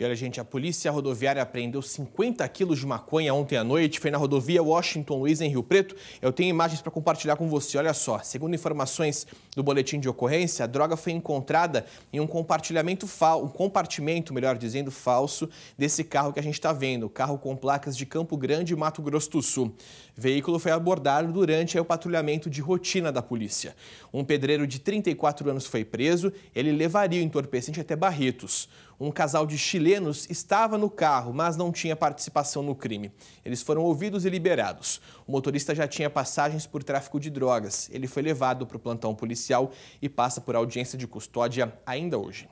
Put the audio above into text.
E olha, gente, a polícia rodoviária apreendeu 50 quilos de maconha ontem à noite. Foi na rodovia Washington Luiz, em Rio Preto. Eu tenho imagens para compartilhar com você. Olha só, segundo informações do boletim de ocorrência, a droga foi encontrada em um compartilhamento falso, um compartimento, melhor dizendo, falso, desse carro que a gente está vendo. Carro com placas de Campo Grande e Mato Grosso do Sul. O veículo foi abordado durante o patrulhamento de rotina da polícia. Um pedreiro de 34 anos foi preso. Ele levaria o entorpecente até Barretos. Um casal de Chile Helienos estava no carro, mas não tinha participação no crime. Eles foram ouvidos e liberados. O motorista já tinha passagens por tráfico de drogas. Ele foi levado para o plantão policial e passa por audiência de custódia ainda hoje.